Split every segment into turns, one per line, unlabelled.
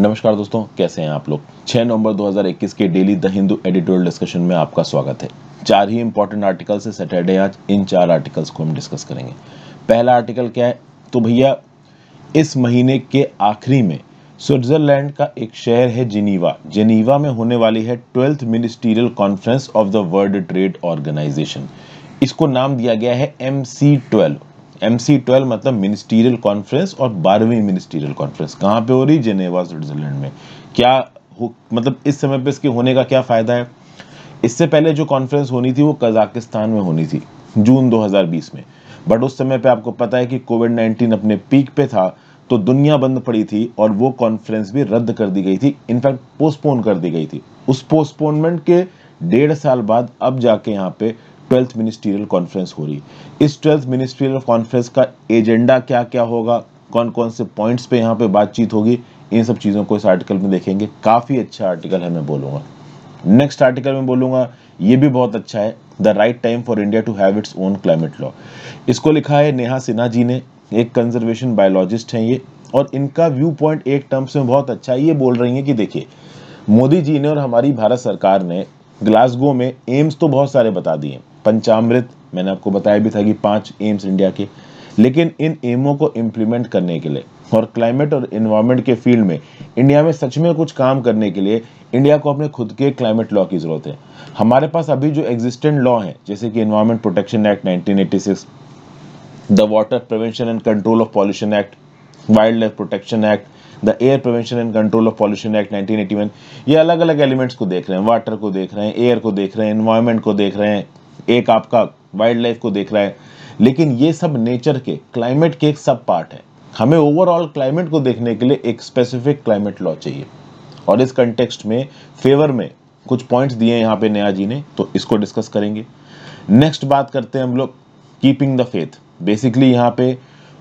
नमस्कार दोस्तों कैसे हैं आप लोग 6 नवंबर 2021 के daily the Hindu editorial discussion में आपका स्वागत है चार ही इंपॉर्टेंट आर्टिकल्स है सैटरडे आज इन चार आर्टिकल्स को हम डिस्कस करेंगे पहला आर्टिकल क्या है तो भैया इस महीने के आखिरी में स्विट्जरलैंड का एक शहर है जिनीवा जिनीवा में होने वाली है twelfth ministerial conference of the world trade organization इसको नाम दिया गया है M C twelve M C twelve मतलब मिनिस्टीरियल कॉन्फ्रेंस और बारहवीं मिनिस्टीरियल कॉन्फ्रेंस कहाँ पे हो रही जेनेवा स्विट्जरलैंड में क्या हो मतलब इस समय पे इसके होने का क्या फ़ायदा है इससे पहले जो कॉन्फ्रेंस होनी थी वो कजाकिस्तान में होनी थी जून 2020 में बट उस समय पे आपको पता है कि कोविड 19 अपने पीक पे था तो दुनिया बंद पड़ी थी और वो कॉन्फ्रेंस भी रद्द कर दी गई थी इनफैक्ट पोस्टपोन कर दी गई थी उस पोस्टपोनमेंट के डेढ़ साल बाद अब जाके यहाँ पे ट्वेल्थ मिनिस्ट्रियल कॉन्फ्रेंस हो रही इस ट्वेल्थ मिनिस्ट्रियल कॉन्फ्रेंस का एजेंडा क्या क्या होगा कौन कौन से पॉइंट्स पे यहाँ पे बातचीत होगी इन सब चीज़ों को इस आर्टिकल में देखेंगे काफ़ी अच्छा आर्टिकल है मैं बोलूँगा नेक्स्ट आर्टिकल में बोलूँगा ये भी बहुत अच्छा है the right time for India to have its own climate law इसको लिखा है नेहा सिन्हा जी ने एक कंजर्वेशन बायोलॉजिस्ट हैं ये और इनका व्यू पॉइंट एक टर्म्स में बहुत अच्छा है ये बोल रही हैं कि देखिए मोदी जी ने और हमारी भारत सरकार ने ग्लासगो में एम्स तो बहुत सारे बता दिए पंचामृत मैंने आपको बताया भी था कि पांच एम्स इंडिया के लेकिन इन एमओ को इम्प्लीमेंट करने के लिए और क्लाइमेट और इन्वायरमेंट के फील्ड में इंडिया में सच में कुछ काम करने के लिए इंडिया को अपने खुद के क्लाइमेट लॉ की ज़रूरत है हमारे पास अभी जो एग्जिस्टेंट लॉ है जैसे कि environment protection act 1986, the water prevention and control of pollution act wild life protection act the air prevention and control of pollution act 1981 ये अलग अलग एलिमेंट्स को देख रहे हैं वाटर को देख रहे हैं एयर को देख रहे हैं इन्वायरमेंट को देख रहे हैं एक आपका वाइल्ड लाइफ को देख रहा है लेकिन ये सब नेचर के क्लाइमेट के एक सब पार्ट है हमें ओवरऑल क्लाइमेट को देखने के लिए एक स्पेसिफिक क्लाइमेट लॉ चाहिए और इस कंटेक्स्ट में फेवर में कुछ पॉइंट्स दिए हैं यहाँ पे नया जी ने तो इसको डिस्कस करेंगे नेक्स्ट बात करते हैं हम लोग कीपिंग द फेथ बेसिकली यहाँ पे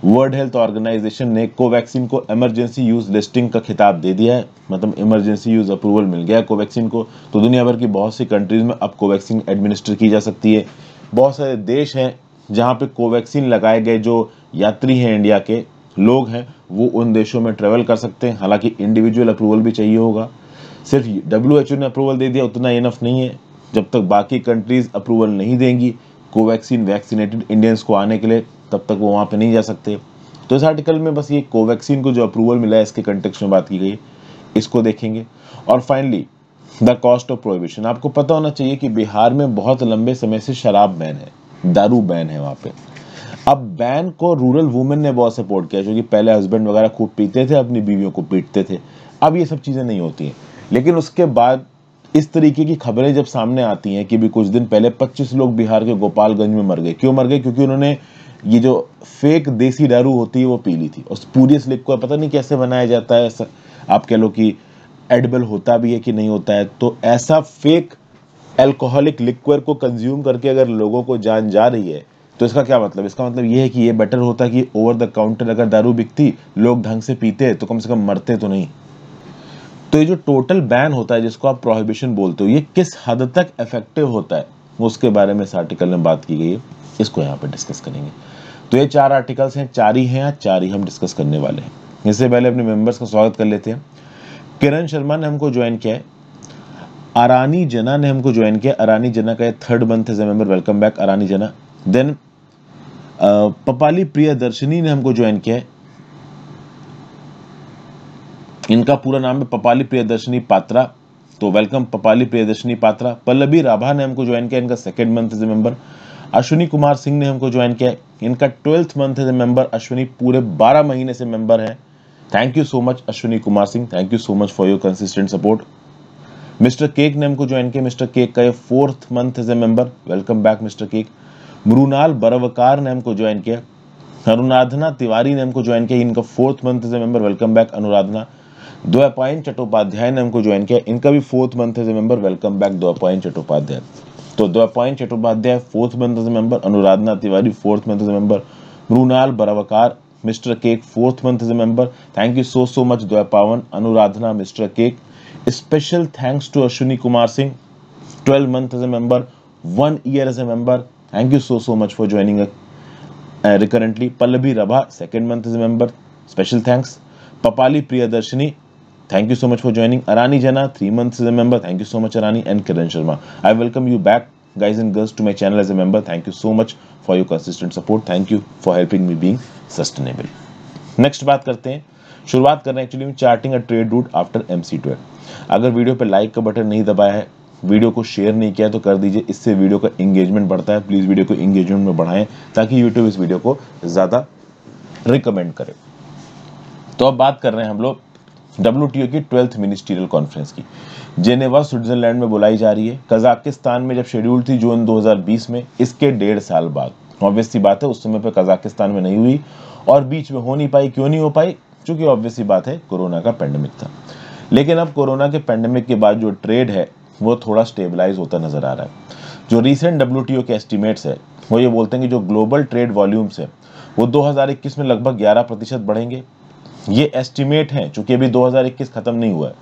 वर्ल्ड हेल्थ ऑर्गेनाइजेशन ने कोवैक्सीन को इमरजेंसी यूज़ लिस्टिंग का खिताब दे दिया है मतलब इमरजेंसी यूज़ अप्रूवल मिल गया है कोवैक्सीन को तो दुनिया भर की बहुत सी कंट्रीज़ में अब कोवैक्सीन एडमिनिस्टर की जा सकती है बहुत सारे देश हैं जहाँ पे कोवैक्सीन लगाए गए जो यात्री हैं इंडिया के लोग हैं वो उन देशों में ट्रेवल कर सकते हैं हालांकि इंडिविजुअल अप्रूवल भी चाहिए होगा सिर्फ डब्ल्यू ने अप्रूवल दे दिया उतना इनफ नहीं है जब तक बाकी कंट्रीज़ अप्रूवल नहीं देंगी कोवैक्सीन वैक्सीनेटेड इंडियंस को आने के लिए तब तक वो वहाँ पर नहीं जा सकते तो इस आर्टिकल में बस ये कोवैक्सीन को जो अप्रूवल मिला है इसके कंटेक्स में बात की गई इसको देखेंगे और finally the cost of prohibition आपको पता होना चाहिए कि बिहार में बहुत लंबे समय से शराब बैन है दारू बैन है वहाँ पे अब बैन को रूरल वुमेन ने बहुत सपोर्ट किया क्योंकि पहले हस्बैंड वगैरह खूब पीते थे अपनी बीवियों को पीटते थे अब ये सब चीज़ें नहीं होती हैं लेकिन उसके बाद इस तरीके की खबरें जब सामने आती हैं कि भी कुछ दिन पहले 25 लोग बिहार के गोपालगंज में मर गए क्यों मर गए क्योंकि उन्होंने ये जो फेक देसी दारू होती है वो पी ली थी और पूरी स्लिप को पता नहीं कैसे बनाया जाता है आप कह लो कि एडबल होता भी है कि नहीं होता है तो ऐसा फेक एल्कोहलिक लिक्वर को कंज्यूम करके अगर लोगों को जान जा रही है तो इसका क्या मतलब इसका मतलब ये है कि ये बेटर होता कि ओवर द काउंटर अगर दारू बिकती लोग ढंग से पीते तो कम से कम मरते तो नहीं तो ये जो टोटल बैन होता है जिसको आप प्रोहिबिशन बोलते हो ये किस हद तक इफेक्टिव होता है उसके बारे में इस आर्टिकल में बात की गई है इसको यहाँ पर डिस्कस करेंगे तो ये चार आर्टिकल्स हैं चार ही हैं चार ही हम डिस्कस करने वाले हैं इससे पहले अपने मेंबर्स का स्वागत कर लेते हैं किरण शर्मा ने हमको ज्वाइन किया है अरानी जना ने हमको ज्वाइन किया अरानी जना का third month as a member welcome back Arani Jana then पपाली दर्शनी ने हमको ज्वाइन किया है इनका पूरा नाम है पपाली दर्शनी पात्रा तो वेलकम पपाली दर्शनी पात्रा पल्लवी राभा ने हमको ज्वाइन किया इनका second month as a member Ashwini Kumar Singh ने हमको ज्वाइन किया इनका ट्वेल्थ मंथ है मेंबर अश्विनी पूरे बारह महीने से मेंबर है thank you so much Ashwini Kumar Singh thank you so much for your consistent support mister Cake ने हमको ज्वाइन किया मिस्टर केक का ये fourth month as a member welcome back mister Cake Mrinal Barvakar ने हमको ज्वाइन किया अनुराधना तिवारी ने हमको ज्वाइन किया इनका fourth month as a member welcome back Anuradhana Dwaipayan Chattopadhyay ने हमको ज्वाइन किया इनका भी fourth month as a member welcome back Dwaipayan Chattopadhyay तो the Chattopadhyay fourth month member Anuradhana Tiwari fourth month member Mrinal Barawkar mister Cake fourth month is member thank you so so much Dwaipayan Anuradhana mister Cake special thanks to Ashwini Kumar Singh twelve month as a member one year as a member thank you so so much for joining recurrently Pallavi Rabha second month as a member special thanks Papali Priyadarshini Thank you so much for joining. Arani Jana, three months as a member. Thank you so much, Arani and Kiran Sharma. I welcome you back, guys and girls, to my channel as a member. Thank you so much for your consistent support. Thank you for helping me being sustainable. Next बात करते हैं शुरुआत कर रहे हैं actually में charting a trade route after M C अगर video पर लाइक का बटन नहीं दबाया है वीडियो को शेयर नहीं किया तो कर दीजिए इससे वीडियो का इंगेजमेंट बढ़ता है प्लीज़ वीडियो को इंगेजमेंट में बढ़ाएं ताकि यूट्यूब इस वीडियो को ज़्यादा रिकमेंड करे तो अब बात कर रहे हैं हम लोग डब्ल्यू की ट्वेल्थ मिनिस्ट्रियल कॉन्फ्रेंस की जेनेवा स्विट्जरलैंड में बुलाई जा रही है कजाकिस्तान में जब शेड्यूल थी जून 2020 में इसके डेढ़ साल बाद ऑब्वियसली बात है उस समय पर कजाकिस्तान में नहीं हुई और बीच में हो नहीं पाई क्यों नहीं हो पाई चूंकि ऑब्वियसली बात है कोरोना का पेंडेमिक था लेकिन अब कोरोना के पेंडेमिक के बाद जो ट्रेड है वो थोड़ा स्टेबलाइज होता नजर आ रहा है जो रिसेंट डब्ल्यू के एस्टिमेट्स है वो ये बोलते हैं कि जो ग्लोबल ट्रेड वॉल्यूम्स है वो 2021 में लगभग 11 प्रतिशत बढ़ेंगे ये एस्टिमेट है चूंकि अभी 2021 खत्म नहीं हुआ है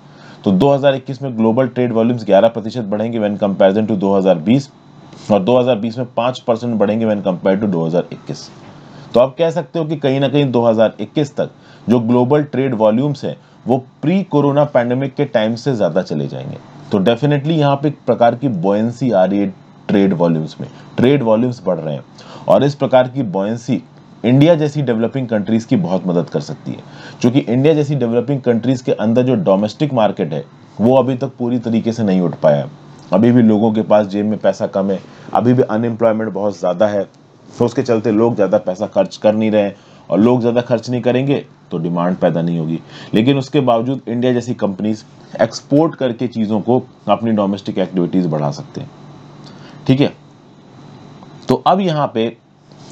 तो 2021 में ग्लोबल ट्रेड वॉल्यूम्स 11 प्रतिशत बढ़ेंगे वैन कंपैरिजन टू 2020 और 2020 में 5 परसेंट बढ़ेंगे वैन कंपेयर टू 2021 तो आप कह सकते हो कि कहीं ना कहीं 2021 तक जो ग्लोबल ट्रेड वॉल्यूम्स है वो प्री कोरोना पैंडेमिक के टाइम से ज़्यादा चले जाएंगे तो डेफिनेटली यहाँ पे एक प्रकार की बोयंसी आ रही है ट्रेड वॉल्यूम्स में ट्रेड वॉल्यूम्स बढ़ रहे हैं और इस प्रकार की बोयंसी इंडिया जैसी डेवलपिंग कंट्रीज़ की बहुत मदद कर सकती है क्योंकि इंडिया जैसी डेवलपिंग कंट्रीज़ के अंदर जो डोमेस्टिक मार्केट है वो अभी तक पूरी तरीके से नहीं उठ पाया अभी भी लोगों के पास जेब में पैसा कम है अभी भी अनएम्प्लॉयमेंट बहुत ज़्यादा है तो उसके चलते लोग ज़्यादा पैसा खर्च कर नहीं रहे और लोग ज़्यादा खर्च नहीं करेंगे तो डिमांड पैदा नहीं होगी लेकिन उसके बावजूद इंडिया जैसी कंपनीज एक्सपोर्ट करके चीज़ों को अपनी डोमेस्टिक एक्टिविटीज़ बढ़ा सकते हैं ठीक है तो अब यहाँ पे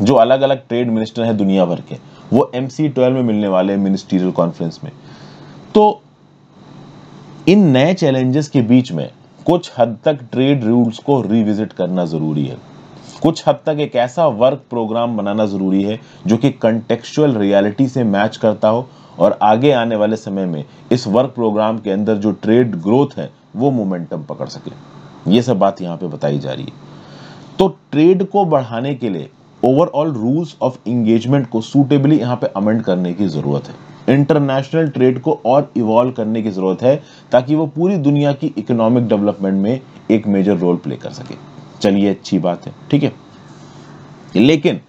जो अलग अलग ट्रेड मिनिस्टर हैं दुनिया भर के वो एम सी ट्वेल्व में मिलने वाले हैं मिनिस्टीरियल कॉन्फ्रेंस में तो इन नए चैलेंजेस के बीच में कुछ हद तक ट्रेड रूल्स को रिविजिट करना ज़रूरी है कुछ हद तक एक ऐसा वर्क प्रोग्राम बनाना ज़रूरी है जो कि कंटेक्चुअल रियलिटी से मैच करता हो और आगे आने वाले समय में इस वर्क प्रोग्राम के अंदर जो ट्रेड ग्रोथ है वो मोमेंटम पकड़ सके ये सब बात यहाँ पे बताई जा रही है तो ट्रेड को बढ़ाने के लिए ओवरऑल रूल्स ऑफ इंगेजमेंट को सूटेबली यहाँ पे अमेंड करने की ज़रूरत है इंटरनेशनल ट्रेड को और इवॉल्व करने की ज़रूरत है ताकि वो पूरी दुनिया की इकोनॉमिक डेवलपमेंट में एक मेजर रोल प्ले कर सके चलिए अच्छी बात है ठीक है लेकिन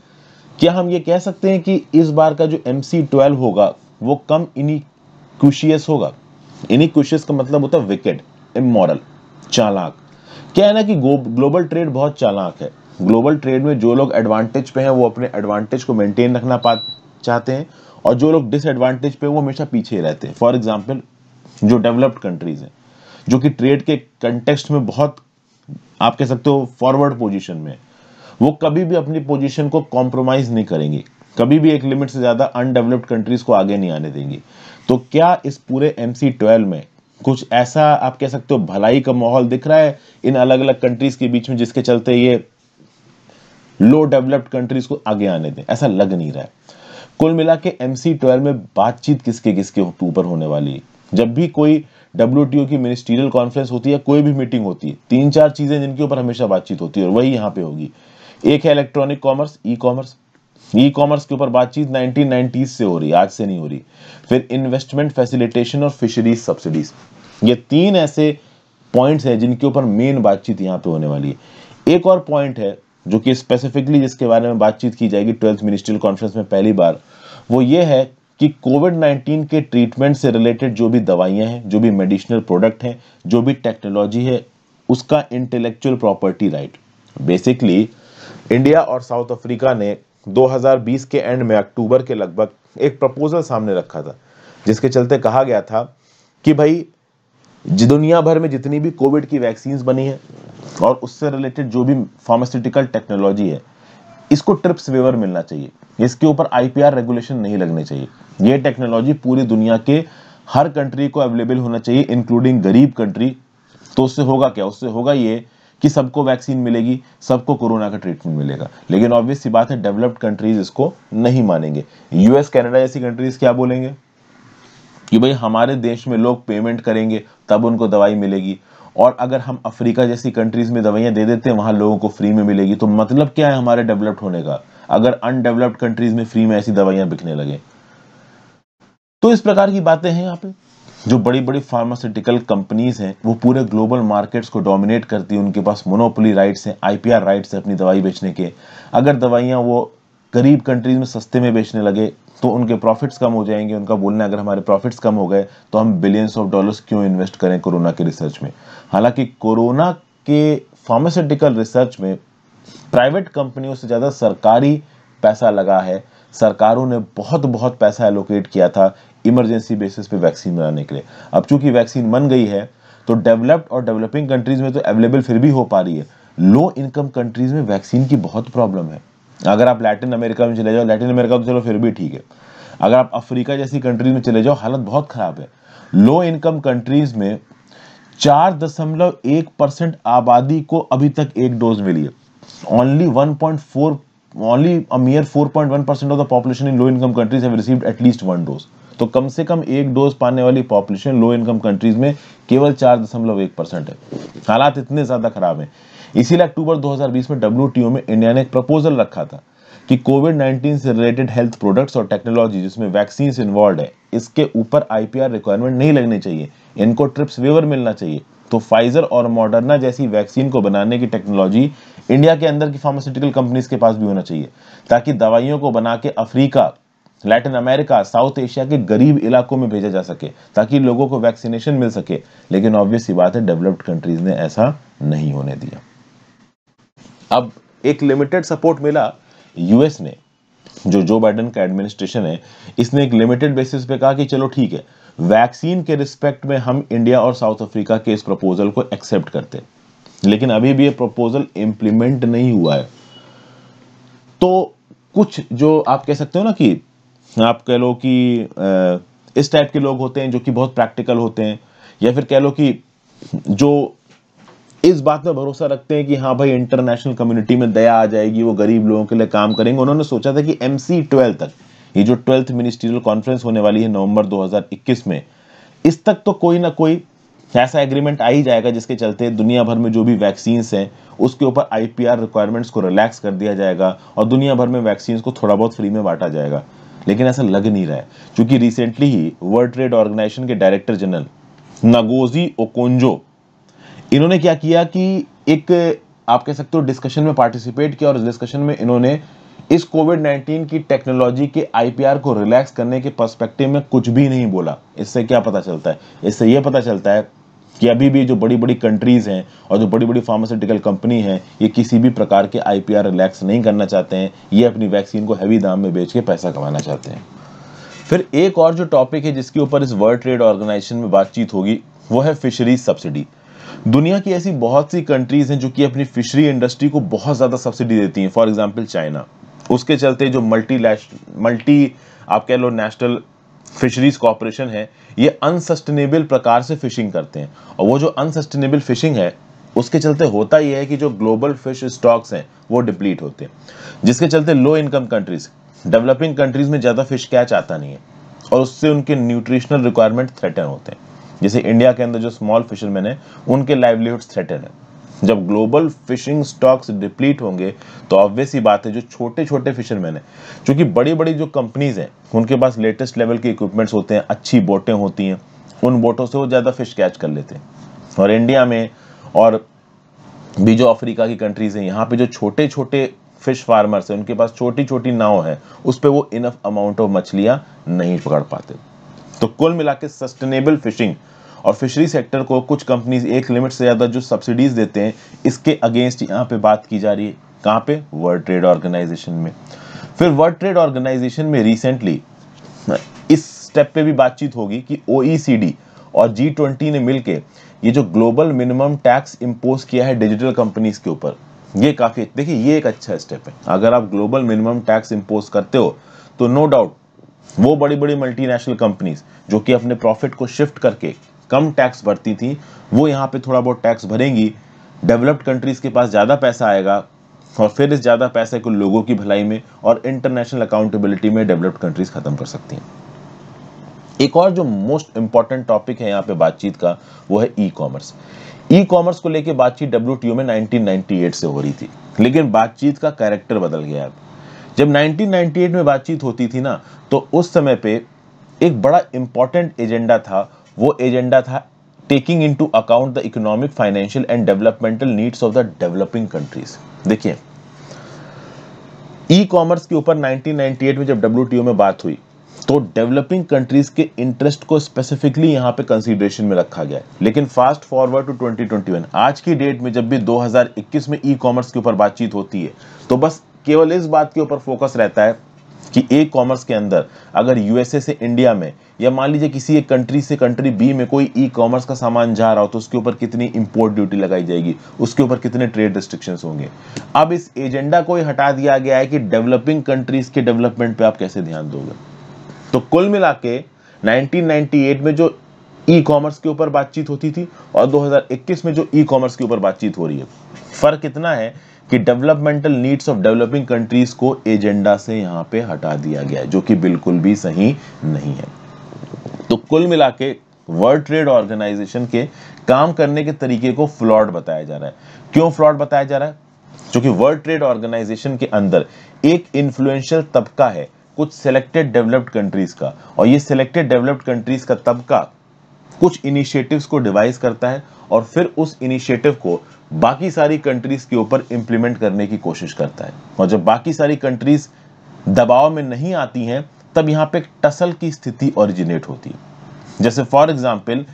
क्या हम ये कह सकते हैं कि इस बार का जो एम सी ट्वेल्व होगा वो कम इनिक्विशियस होगा इनिक्विशियस का मतलब होता है विकेट इमोरल चालाक क्या है ना कि ग्लोबल ट्रेड बहुत चालाक है ग्लोबल ट्रेड में जो लोग एडवांटेज पे हैं वो अपने एडवांटेज को मेंटेन रखना पा चाहते हैं और जो लोग डिसएडवांटेज पे वो हमेशा पीछे रहते हैं फॉर एग्जाम्पल जो डेवलप्ड कंट्रीज हैं जो कि ट्रेड के कंटेक्सट में बहुत आप कह सकते हो फॉरवर्ड पोजिशन में वो कभी भी अपनी पोजिशन को कॉम्प्रोमाइज नहीं करेंगे कभी भी एक लिमिट से ज़्यादा अनडेवलप्ड कंट्रीज को आगे नहीं आने देंगे तो क्या इस पूरे एम सी में कुछ ऐसा आप कह सकते हो भलाई का माहौल दिख रहा है इन अलग अलग कंट्रीज के बीच में जिसके चलते ये लो डेवलप्ड कंट्रीज को आगे आने दें ऐसा लग नहीं रहा है कुल मिला के एम में बातचीत किसके किसके ऊपर होने वाली है जब भी कोई डब्ल्यू की मिनिस्ट्रियल कॉन्फ्रेंस होती है कोई भी मीटिंग होती है तीन चार चीज़ें जिनके ऊपर हमेशा बातचीत होती है और वही यहाँ पे होगी एक है electronic commerce e commerce e commerce के ऊपर बातचीत 1990s से हो रही आज से नहीं हो रही फिर इन्वेस्टमेंट फैसिलिटेशन और फिशरीज सब्सिडीज ये तीन ऐसे पॉइंट्स हैं जिनके ऊपर मेन बातचीत यहाँ पे होने वाली है एक और पॉइंट है जो कि स्पेसिफिकली जिसके बारे में बातचीत की जाएगी ट्वेल्थ मिनिस्ट्रियल कॉन्फ्रेंस में पहली बार वो ये है कि कोविड 19 के ट्रीटमेंट से रिलेटेड जो भी दवाइयां हैं जो भी मेडिसिनल प्रोडक्ट हैं जो भी टेक्नोलॉजी है उसका intellectual property right basically India और साउथ अफ्रीका ने 2020 के एंड में अक्टूबर के लगभग एक प्रपोजल सामने रखा था जिसके चलते कहा गया था कि भाई दुनिया भर में जितनी भी कोविड की वैक्सीन बनी है और उससे रिलेटेड जो भी फार्मास्यूटिकल टेक्नोलॉजी है इसको ट्रिप्स वेवर मिलना चाहिए इसके ऊपर आईपीआर रेगुलेशन नहीं लगने चाहिए ये टेक्नोलॉजी पूरी दुनिया के हर कंट्री को अवेलेबल होना चाहिए इंक्लूडिंग गरीब कंट्री तो उससे होगा क्या उससे होगा ये कि सबको वैक्सीन मिलेगी सबको कोरोना का ट्रीटमेंट मिलेगा लेकिन ऑब्वियस सी बात है डेवलप्ड कंट्रीज इसको नहीं मानेंगे यूएस कैनेडा जैसी कंट्रीज क्या बोलेंगे कि भाई हमारे देश में लोग पेमेंट करेंगे तब उनको दवाई मिलेगी और अगर हम अफ्रीका जैसी कंट्रीज़ में दवाइयाँ दे देते हैं वहाँ लोगों को फ्री में मिलेगी तो मतलब क्या है हमारे डेवलप्ड होने का अगर अनडेवलप्ड कंट्रीज़ में फ्री में ऐसी दवाइयाँ बिकने लगे तो इस प्रकार की बातें हैं यहाँ पे जो बड़ी बड़ी फार्मास्यूटिकल कंपनीज हैं वो पूरे ग्लोबल मार्केट्स को डोमिनेट करती हैं उनके पास मोनोपोली राइट्स हैं आईपीआर राइट्स हैं अपनी दवाई बेचने के अगर दवाइयाँ वो गरीब कंट्रीज में सस्ते में बेचने लगे तो उनके प्रॉफिट्स कम हो जाएंगे उनका बोलना अगर हमारे प्रॉफिट्स कम हो गए तो हम बिलियंस ऑफ डॉलर्स क्यों इन्वेस्ट करें कोरोना के रिसर्च में हालांकि कोरोना के फार्मास्यूटिकल रिसर्च में प्राइवेट कंपनियों से ज़्यादा सरकारी पैसा लगा है सरकारों ने बहुत बहुत पैसा एलोकेट किया था इमरजेंसी बेसिस पे वैक्सीन बनाने के लिए अब चूंकि वैक्सीन बन गई है तो डेवलप्ड और डेवलपिंग कंट्रीज में तो अवेलेबल फिर भी हो पा रही है लो इनकम कंट्रीज में वैक्सीन की बहुत प्रॉब्लम है अगर आप लैटिन अमेरिका में चले जाओ लैटिन अमेरिका में चलो फिर भी ठीक है अगर आप अफ्रीका जैसी कंट्रीज में चले जाओ हालत बहुत ख़राब है लो इनकम कंट्रीज में चार दशमलव एक परसेंट आबादी को अभी तक एक डोज मिली है only one point four only अमियर four point one percent of the population in low income countries have received at least one dose तो कम से कम एक डोज पाने वाली पॉपुलेशन लो इनकम कंट्रीज में केवल चार दशमलव एक परसेंट है हालात इतने ज्यादा खराब हैं इसीलिए अक्टूबर 2020 में डब्ल्यू में इंडिया ने एक प्रपोजल रखा था कि कोविड 19 से रिलेटेड हेल्थ प्रोडक्ट्स और टेक्नोलॉजी जिसमें वैक्सीन इन्वॉल्व है इसके ऊपर आईपीआर रिक्वायरमेंट नहीं लगनी चाहिए इनको ट्रिप्स वेवर मिलना चाहिए तो फाइजर और मॉडर्ना जैसी वैक्सीन को बनाने की टेक्नोलॉजी इंडिया के अंदर की फार्मास्यूटिकल कंपनीज के पास भी होना चाहिए ताकि दवाइयों को बना के Africa Latin America South Asia के गरीब इलाकों में भेजा जा सके ताकि लोगों को वैक्सीनेशन मिल सके लेकिन ऑब्वियस ही बात है डेवलप्ड कंट्रीज ने ऐसा नहीं होने दिया अब एक लिमिटेड सपोर्ट मिला यूएस ने जो जो बाइडन का एडमिनिस्ट्रेशन है इसने एक लिमिटेड बेसिस पे कहा कि चलो ठीक है वैक्सीन के रिस्पेक्ट में हम इंडिया और साउथ अफ्रीका के इस प्रपोजल को एक्सेप्ट करते लेकिन अभी भी ये प्रपोजल इंप्लीमेंट नहीं हुआ है तो कुछ जो आप कह सकते हो ना कि आप कह लो कि इस टाइप के लोग होते हैं जो कि बहुत प्रैक्टिकल होते हैं या फिर कह लो कि जो इस बात में भरोसा रखते हैं कि हाँ भाई इंटरनेशनल कम्युनिटी में दया आ जाएगी वो गरीब लोगों के लिए काम करेंगे उन्होंने सोचा था कि एम सी ट्वेल्व तक ये जो ट्वेल्थ मिनिस्ट्रियल कॉन्फ्रेंस होने वाली है नवंबर 2021 में इस तक तो कोई ना कोई ऐसा एग्रीमेंट आ ही जाएगा जिसके चलते दुनिया भर में जो भी वैक्सीन हैं उसके ऊपर आई रिक्वायरमेंट्स को रिलैक्स कर दिया जाएगा और दुनिया भर में वैक्सीन को थोड़ा बहुत फ्री में बांटा जाएगा लेकिन ऐसा लग नहीं रहा है क्योंकि रिसेंटली ही वर्ल्ड ट्रेड ऑर्गेनाइजेशन के डायरेक्टर जनरल नगोजी ओकोंजो इन्होंने क्या किया कि एक आप कह सकते हो डिस्कशन में पार्टिसिपेट किया और इस डिस्कशन में इन्होंने इस कोविड 19 की टेक्नोलॉजी के आईपीआर को रिलैक्स करने के पर्सपेक्टिव में कुछ भी नहीं बोला इससे क्या पता चलता है इससे यह पता चलता है कि अभी भी जो बड़ी बड़ी कंट्रीज़ हैं और जो बड़ी बड़ी फार्मास्यूटिकल कंपनी हैं ये किसी भी प्रकार के आईपीआर रिलैक्स नहीं करना चाहते हैं ये अपनी वैक्सीन को हैवी दाम में बेच के पैसा कमाना चाहते हैं फिर एक और जो टॉपिक है जिसके ऊपर इस वर्ल्ड ट्रेड ऑर्गेनाइजेशन में बातचीत होगी वो है फिशरीज सब्सिडी दुनिया की ऐसी बहुत सी कंट्रीज हैं जो कि अपनी फिशरी इंडस्ट्री को बहुत ज़्यादा सब्सिडी देती हैं फॉर एग्जाम्पल चाइना उसके चलते जो मल्टी मल्टी आप कह लो नेशनल फिशरीज कॉरपोरेशन है ये अनसस्टेनेबल प्रकार से फिशिंग करते हैं और वो जो अनसस्टेनेबल फिशिंग है उसके चलते होता यह है कि जो ग्लोबल फिश स्टॉक्स हैं वो डिप्लीट होते हैं जिसके चलते low income countries developing countries में ज़्यादा फिश कैच आता नहीं है और उससे उनके न्यूट्रिशनल रिक्वायरमेंट थ्रेटन होते हैं जैसे इंडिया के अंदर जो स्मॉल फिशरमैन है उनके लाइवलीहुड थ्रेटेड है जब ग्लोबल फिशिंग स्टॉक्स डिप्लीट होंगे तो ऑब्वियस ही बात है जो छोटे छोटे फिशरमैन हैं क्योंकि बड़ी बड़ी जो कंपनीज हैं उनके पास लेटेस्ट लेवल के इक्विपमेंट्स होते हैं अच्छी बोटें होती हैं उन बोटों से वो ज़्यादा फिश कैच कर लेते हैं और इंडिया में और भी जो अफ्रीका की कंट्रीज़ हैं यहाँ पे जो छोटे छोटे फिश फार्मर्स हैं उनके पास छोटी छोटी नाव है उस पर वो इनफ अमाउंट ऑफ मछलियाँ नहीं पकड़ पाते तो कुल मिला सस्टेनेबल फिशिंग और फिशरी सेक्टर को कुछ कंपनीज एक लिमिट से ज़्यादा जो सब्सिडीज देते हैं इसके अगेंस्ट यहाँ पे बात की जा रही है कहाँ पे वर्ल्ड ट्रेड ऑर्गेनाइजेशन में फिर वर्ल्ड ट्रेड ऑर्गेनाइजेशन में रिसेंटली इस स्टेप पे भी बातचीत होगी कि ओ e और जी ट्वेंटी ने मिलके ये जो ग्लोबल मिनिमम टैक्स इम्पोज किया है डिजिटल कंपनीज के ऊपर ये काफ़ी देखिए ये एक अच्छा स्टेप है अगर आप ग्लोबल मिनिमम टैक्स इम्पोज करते हो तो नो डाउट वो बड़ी बड़ी मल्टीनेशनल कंपनीज जो कि अपने प्रॉफिट को शिफ्ट करके कम टैक्स भरती थी वो यहाँ पे थोड़ा बहुत टैक्स भरेंगी डेवलप्ड कंट्रीज़ के पास ज़्यादा पैसा आएगा और फिर इस ज़्यादा पैसे को लोगों की भलाई में और इंटरनेशनल अकाउंटेबिलिटी में डेवलप्ड कंट्रीज़ ख़त्म कर सकती हैं एक और जो मोस्ट इंपॉर्टेंट टॉपिक है यहाँ पे बातचीत का वो है ई कॉमर्स ई कॉमर्स को लेकर बातचीत डब्ल्यू में नाइनटीन से हो रही थी लेकिन बातचीत का कैरेक्टर बदल गया है जब 1998 में बातचीत होती थी ना तो उस समय पे एक बड़ा इंपॉर्टेंट एजेंडा था वो एजेंडा था taking into account the economic financial and developmental needs of the developing countries देखिए ई कॉमर्स के ऊपर 1998 में जब डब्ल्यू में बात हुई तो डेवलपिंग कंट्रीज के इंटरेस्ट को स्पेसिफिकली यहां पे कंसीडरेशन में रखा गया लेकिन फास्ट फॉरवर्ड टू 2021 आज की डेट में जब भी 2021 में ई कॉमर्स के ऊपर बातचीत होती है तो बस केवल इस बात के ऊपर फोकस रहता है कि ए कॉमर्स के अंदर अगर यूएसए से इंडिया में या मान लीजिए किसी एक कंट्री से कंट्री बी में कोई ई कॉमर्स का सामान जा रहा हो तो उसके ऊपर कितनी इंपोर्ट ड्यूटी लगाई जाएगी उसके ऊपर कितने ट्रेड रिस्ट्रिक्शंस होंगे अब इस एजेंडा को हटा दिया गया है कि डेवलपिंग कंट्रीज के डेवलपमेंट पे आप कैसे ध्यान दोगे तो कुल मिला के में जो ई कॉमर्स के ऊपर बातचीत होती थी और दो में जो ई कॉमर्स के ऊपर बातचीत हो रही है फर्क इतना है कि developmental needs of developing countries को एजेंडा से यहां पे हटा दिया गया है जो कि बिल्कुल भी सही नहीं है तो कुल मिला के वर्ल्ड ट्रेड ऑर्गेनाइजेशन के काम करने के तरीके को फ्लॉड बताया जा रहा है क्यों फ्लॉड बताया जा रहा है क्योंकि वर्ल्ड ट्रेड ऑर्गेनाइजेशन के अंदर एक इन्फ्लुएंशियल तबका है कुछ सिलेक्टेड डेवलप्ड कंट्रीज का और ये सिलेक्टेड डेवलप्ड कंट्रीज का तबका कुछ इनिशिएटिव्स को डिवाइस करता है और फिर उस इनिशिएटिव को बाकी सारी कंट्रीज़ के ऊपर इंप्लीमेंट करने की कोशिश करता है और जब बाकी सारी कंट्रीज़ दबाव में नहीं आती हैं तब यहाँ पे टसल की स्थिति ओरिजिनेट होती है जैसे फॉर एग्जाम्पल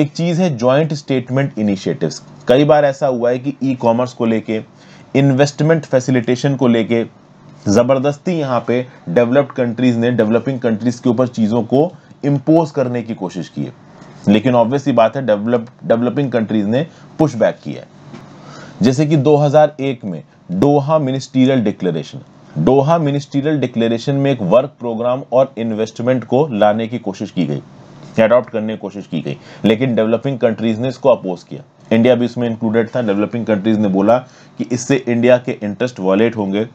एक चीज़ है जॉइंट स्टेटमेंट इनिशिएटिव्स कई बार ऐसा हुआ है कि ई कॉमर्स को लेके इन्वेस्टमेंट फैसिलिटेशन को लेके ज़बरदस्ती यहाँ पे डेवलप्ड कंट्रीज़ ने डेवलपिंग कंट्रीज़ के ऊपर चीज़ों को इम्पोज करने की कोशिश की है लेकिन ऑब्वियसली बात है डेवलप डेवलपिंग कंट्रीज़ ने पुश बैक किया है जैसे कि 2001 में Doha ministerial declaration Doha ministerial declaration में एक वर्क प्रोग्राम और इन्वेस्टमेंट को लाने की कोशिश की गई अडॉप्ट करने की कोशिश की गई लेकिन डेवलपिंग कंट्रीज ने इसको अपोज किया इंडिया भी इसमें इंक्लूडेड था डेवलपिंग कंट्रीज ने बोला कि इससे इंडिया के इंटरेस्ट वॉलेट होंगे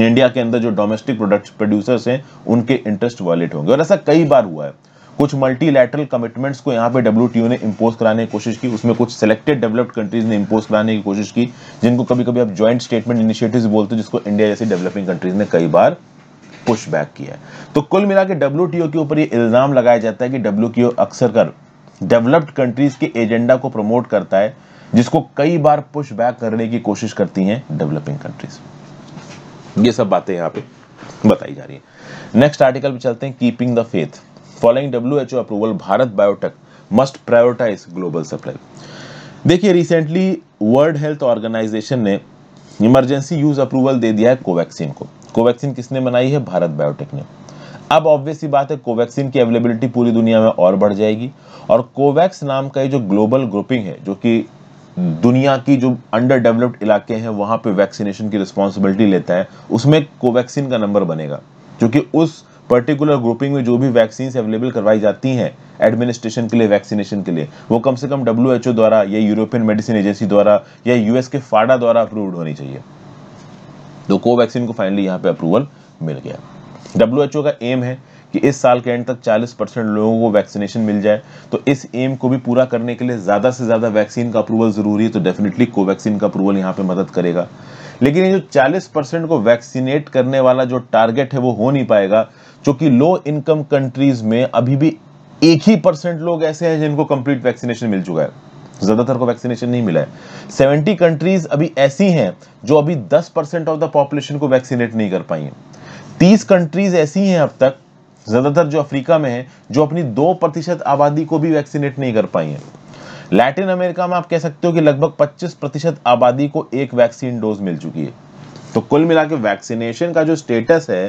इंडिया के अंदर जो डोमेस्टिक प्रोडक्ट प्रोड्यूसर्स हैं उनके इंटरेस्ट वॉलेट होंगे और ऐसा कई बार हुआ है कुछ मल्टीलैटरल कमिटमेंट्स को यहाँ पे डब्ल्यू ने इम्पोज कराने की कोशिश की उसमें कुछ सिलेक्टेड डेवलप्ड कंट्रीज ने इम्पोज कराने की कोशिश की जिनको कभी कभी आप ज्वाइंट स्टेटमेंट इनिशिएटिव बोलते हैं जिसको इंडिया जैसी डेवलपिंग कंट्रीज ने कई बार पुश बैक किया है तो कुल मिला के डब्ल्यू के ऊपर ये इल्ज़ाम लगाया जाता है कि डब्ल्यू अक्सर कर डेवलप्ड कंट्रीज के एजेंडा को प्रमोट करता है जिसको कई बार पुश बैक करने की कोशिश करती हैं डेवलपिंग कंट्रीज ये सब बातें यहाँ पे बताई जा रही है नेक्स्ट आर्टिकल पे चलते हैं keeping the faith following WHO approval Bharat Biotech must prioritise global supply देखिए रिसेंटली वर्ल्ड हेल्थ ऑर्गेनाइजेशन ने इमरजेंसी यूज अप्रूवल दे दिया है कोवैक्सीन को कोवैक्सीन किसने बनाई है भारत बायोटेक ने अब ऑब्वियस ही बात है कोवैक्सीन की अवेलेबिलिटी पूरी दुनिया में और बढ़ जाएगी और कोवैक्स नाम का ये जो ग्लोबल ग्रुपिंग है जो कि दुनिया की जो अंडर डेवलप्ड इलाके हैं वहां पे वैक्सीनेशन की रिस्पॉन्सिबिलिटी लेता है उसमें कोवैक्सीन का नंबर बनेगा जो कि उस पर्टिकुलर ग्रुपिंग में जो भी वैक्सीन अवेलेबल करवाई जाती हैं एडमिनिस्ट्रेशन के लिए वैक्सीनेशन के लिए वो कम से कम डब्ल्यू द्वारा या यूरोपियन मेडिसिन एजेंसी द्वारा या यूएस के फाडा द्वारा अप्रूव्ड होनी चाहिए तो कोवैक्सीन को फाइनली यहाँ पे अप्रूवल मिल गया डब्ल्यू का एम है कि इस साल के एंड तक 40 परसेंट लोगों को वैक्सीनेशन मिल जाए तो इस एम को भी पूरा करने के लिए ज़्यादा से ज़्यादा वैक्सीन का अप्रूवल ज़रूरी है तो डेफिनेटली कोवैक्सीन का अप्रूवल यहाँ पे मदद करेगा लेकिन ये जो 40 परसेंट को वैक्सीनेट करने वाला जो टारगेट है वो हो नहीं पाएगा चूंकि लो इनकम कंट्रीज में अभी भी एक ही परसेंट लोग ऐसे हैं जिनको कंप्लीट वैक्सीनेशन मिल चुका है ज्यादातर को वैक्सीनेशन नहीं मिला है 70 कंट्रीज अभी ऐसी हैं जो अभी 10 परसेंट ऑफ द पॉपुलेशन को वैक्सीनेट नहीं कर पाई है तीस कंट्रीज ऐसी हैं अब तक ज्यादातर जो अफ्रीका में है जो अपनी दो प्रतिशत आबादी को भी वैक्सीनेट नहीं कर पाई है लैटिन अमेरिका में आप कह सकते हो कि लगभग 25 प्रतिशत आबादी को एक वैक्सीन डोज मिल चुकी है तो कुल मिला के वैक्सीनेशन का जो स्टेटस है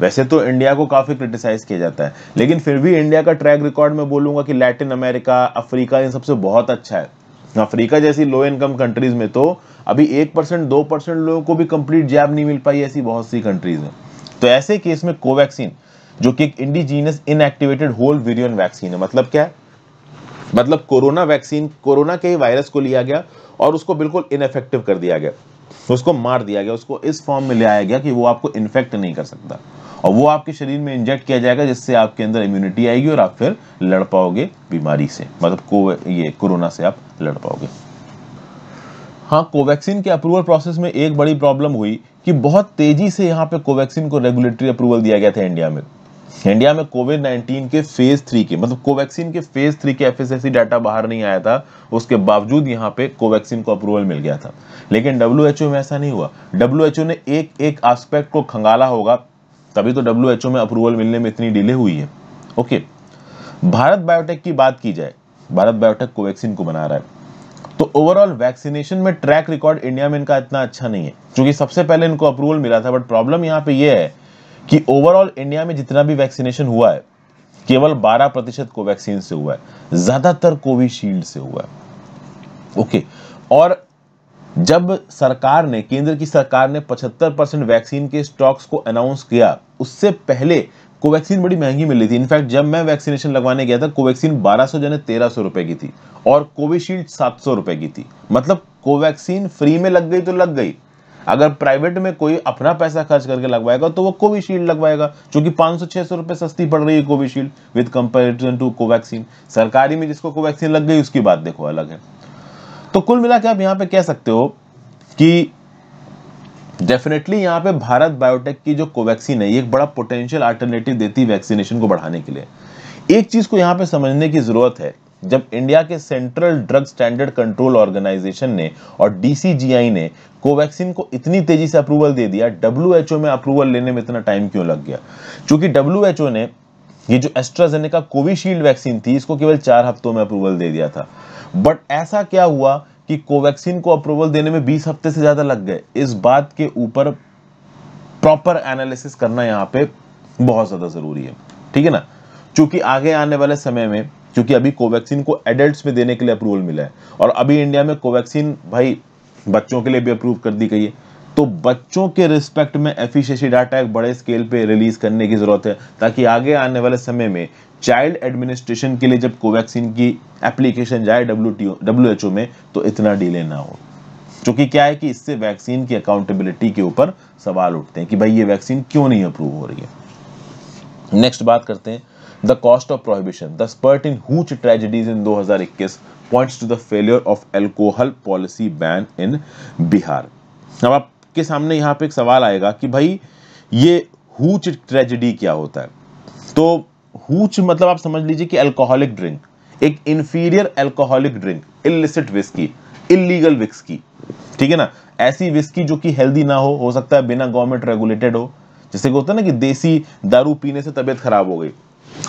वैसे तो इंडिया को काफ़ी क्रिटिसाइज़ किया जाता है लेकिन फिर भी इंडिया का ट्रैक रिकॉर्ड में बोलूंगा कि लैटिन अमेरिका अफ्रीका इन सबसे बहुत अच्छा है अफ्रीका जैसी लो इनकम कंट्रीज़ में तो अभी एक परसेंट दो परसेंट लोगों को भी कंप्लीट जैब नहीं मिल पाई ऐसी बहुत सी कंट्रीज़ में तो ऐसे केस में कोवैक्सीन जो कि एक indigenous inactivated whole virion vaccine है मतलब क्या है मतलब कोरोना वैक्सीन कोरोना के वायरस को लिया गया और उसको बिल्कुल इनफेक्टिव कर दिया गया उसको मार दिया गया उसको इस फॉर्म में ले आया गया कि वो आपको इन्फेक्ट नहीं कर सकता और वो आपके शरीर में इंजेक्ट किया जाएगा जिससे आपके अंदर इम्यूनिटी आएगी और आप फिर लड़ पाओगे बीमारी से मतलब को ये कोरोना से आप लड़ पाओगे हाँ कोवैक्सीन के अप्रूवल प्रोसेस में एक बड़ी प्रॉब्लम हुई कि बहुत तेजी से यहाँ पे कोवैक्सीन को रेगुलेटरी अप्रूवल दिया गया था इंडिया में इंडिया में कोविड 19 के फेज थ्री के मतलब कोवैक्सीन के फेज थ्री के एफएसएससी डाटा बाहर नहीं आया था उसके बावजूद यहाँ पे कोवैक्सीन को अप्रूवल मिल गया था लेकिन डब्ल्यू में ऐसा नहीं हुआ डब्ल्यू ने एक एक आस्पेक्ट को खंगाला होगा तभी तो डब्ल्यू में अप्रूवल मिलने में इतनी डिले हुई है ओके भारत बायोटेक की बात की जाए भारत बायोटेक कोवैक्सीन को बना रहा है तो ओवरऑल वैक्सीनेशन में ट्रैक रिकॉर्ड इंडिया में इनका इतना अच्छा नहीं है क्योंकि सबसे पहले इनको अप्रूवल मिला था बट प्रॉब्लम यहाँ पे ये है कि ओवरऑल इंडिया में जितना भी वैक्सीनेशन हुआ है केवल 12 प्रतिशत कोवैक्सीन से हुआ है ज्यादातर कोविशील्ड से हुआ है ओके और जब सरकार ने केंद्र की सरकार ने 75 परसेंट वैक्सीन के स्टॉक्स को अनाउंस किया उससे पहले कोवैक्सीन बड़ी महंगी मिली थी इनफैक्ट जब मैं वैक्सीनेशन लगवाने गया था कोवैक्सीन 1200 जने सौ रुपए की थी और कोविशील्ड 700 रुपए की थी मतलब कोवैक्सीन फ्री में लग गई तो लग गई अगर प्राइवेट में कोई अपना पैसा खर्च करके लगवाएगा तो वो कोविशील्ड लगवाएगा चूंकि पाँच सौ छह सौ रुपये सस्ती पड़ रही है Covishield with comparison to Covaxin सरकारी में जिसको कोवैक्सीन लग गई उसकी बात देखो अलग है तो कुल मिला आप यहाँ पे कह सकते हो कि डेफिनेटली यहाँ पे भारत बायोटेक की जो कोवैक्सीन है ये एक बड़ा पोटेंशियल अल्टरनेटिव देती है वैक्सीनेशन को बढ़ाने के लिए एक चीज को यहाँ पे समझने की जरूरत है जब इंडिया के central drug standard control organization ने और डीसीजीआई ने कोवैक्सीन को इतनी तेजी से अप्रूवल दे दिया डब्ल्यू में अप्रूवल लेने में इतना टाइम क्यों लग गया क्योंकि डब्ल्यू ने ये जो एस्ट्राजेनेका कोविशील्ड वैक्सीन थी इसको केवल चार हफ्तों में अप्रूवल दे दिया था बट ऐसा क्या हुआ कि कोवैक्सीन को अप्रूवल देने में 20 हफ्ते से ज़्यादा लग गए इस बात के ऊपर प्रॉपर एनालिसिस करना यहाँ पे बहुत ज़्यादा ज़रूरी है ठीक है ना क्योंकि आगे आने वाले समय में क्योंकि अभी कोवैक्सीन को एडल्ट्स में देने के लिए अप्रूवल मिला है और अभी इंडिया में कोवैक्सीन भाई बच्चों के लिए भी अप्रूव कर दी गई है तो बच्चों के रिस्पेक्ट में एफिशिएंसी डाटा एक बड़े स्केल पे रिलीज करने की ज़रूरत है ताकि आगे आने वाले समय में चाइल्ड एडमिनिस्ट्रेशन के लिए जब कोवैक्सीन की एप्लीकेशन जाए डब्ल्यू टी में तो इतना डिले ना हो क्योंकि क्या है कि इससे वैक्सीन की अकाउंटेबिलिटी के ऊपर सवाल उठते हैं कि भाई ये वैक्सीन क्यों नहीं अप्रूव हो रही है नेक्स्ट बात करते हैं the cost of prohibition the spurt in hooch tragedies in 2021 points to the failure of alcohol policy ban in Bihar. अब आपके सामने यहाँ पे एक सवाल आएगा कि भाई ये हुच ट्रेजिडी क्या होता है तो हुच मतलब आप समझ लीजिए कि अल्कोहलिक ड्रिंक एक inferior alcoholic drink illicit whisky illegal whisky ठीक है ना ऐसी विस्की जो कि हेल्दी ना हो हो सकता है बिना गवर्नमेंट रेगुलेटेड हो जैसे कि होता है ना कि देसी दारू पीने से तबियत खराब हो गई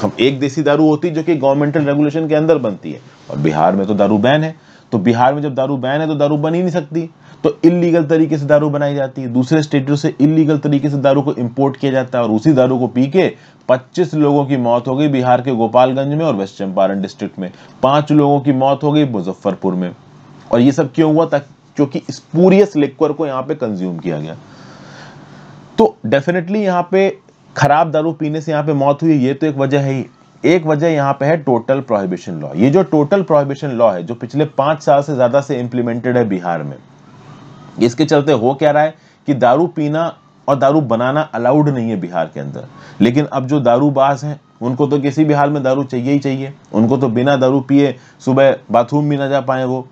हम एक देसी दारू होती जो कि गवर्नमेंटल रेगुलेशन के अंदर बनती है और बिहार में तो दारू बैन है तो बिहार में जब दारू बैन है तो दारू बन ही नहीं सकती तो इलीगल तरीके से दारू बनाई जाती है दूसरे स्टेटों से इलीगल तरीके से दारू को इंपोर्ट किया जाता है और उसी दारू को पी के पच्चीस लोगों की मौत हो गई बिहार के गोपालगंज में और वेस्ट चंपारण डिस्ट्रिक्ट में पांच लोगों की मौत हो गई मुजफ्फरपुर में और ये सब क्यों हुआ था क्योंकि स्पूरियस लिक्वर को यहाँ पे कंज्यूम किया गया तो डेफिनेटली यहाँ पे खराब दारू पीने से यहाँ पे मौत हुई ये तो एक वजह है ही एक वजह यहाँ पे है टोटल प्रोहिबिशन लॉ ये जो टोटल प्रोहिबिशन लॉ है जो पिछले पांच साल से ज्यादा से इम्प्लीमेंटेड है बिहार में इसके चलते हो क्या रहा है कि दारू पीना और दारू बनाना अलाउड नहीं है बिहार के अंदर लेकिन अब जो दारूबाज हैं उनको तो किसी भी हाल में दारू चाहिए ही चाहिए उनको तो बिना दारू पिए सुबह बाथरूम भी ना जा पाए वो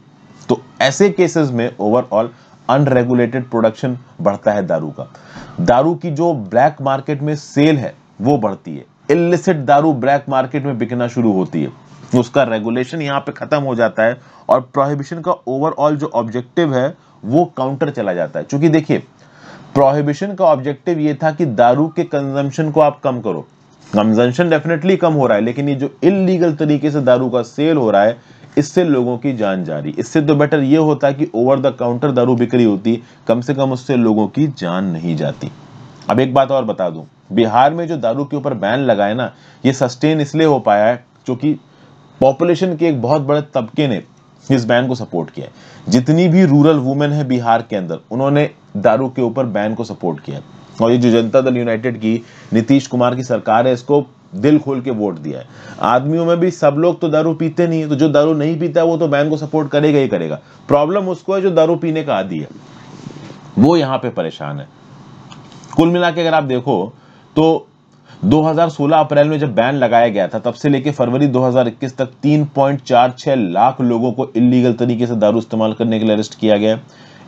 तो ऐसे केसेस में ओवरऑल अनरेगुलेटेड प्रोडक्शन बढ़ता है दारू का दारू की जो ब्लैक मार्केट में सेल है वो बढ़ती है इलिसिट दारू ब्लैक मार्केट में बिकना शुरू होती है उसका रेगुलेशन यहाँ पे खत्म हो जाता है और प्रोहिबिशन का ओवरऑल जो ऑब्जेक्टिव है वो काउंटर चला जाता है क्योंकि देखिए प्रोहिबिशन का ऑब्जेक्टिव ये था कि दारू के कंजम्पशन को आप कम करो कंजम्पशन डेफिनेटली कम हो रहा है लेकिन ये जो इलीगल तरीके से दारू का सेल हो रहा है इससे लोगों की जान जा रही इससे तो बेटर ये होता कि ओवर द काउंटर दारू बिक्री होती कम से कम उससे लोगों की जान नहीं जाती अब एक बात और बता दूं बिहार में जो दारू के ऊपर बैन लगाए ना ये सस्टेन इसलिए हो पाया है क्योंकि पॉपुलेशन के एक बहुत बड़े तबके ने इस बैन को सपोर्ट किया जितनी भी रूरल वुमेन है बिहार के अंदर उन्होंने दारू के ऊपर बैन को सपोर्ट किया और ये जो जनता दल यूनाइटेड की नीतीश कुमार की सरकार है इसको दिल खोल के वोट दिया है आदमियों में भी सब लोग तो दारू पीते नहीं है तो जो दारू नहीं पीता वो तो बैन को सपोर्ट करेगा ही करेगा प्रॉब्लम उसको है जो दारू पीने का आदि है वो यहां पे परेशान है कुल मिला के अगर आप देखो तो 2016 अप्रैल में जब बैन लगाया गया था तब से लेकर फरवरी 2021 तक 3.46 लाख लोगों को इलीगल तरीके से दारू इस्तेमाल करने के लिए अरेस्ट किया गया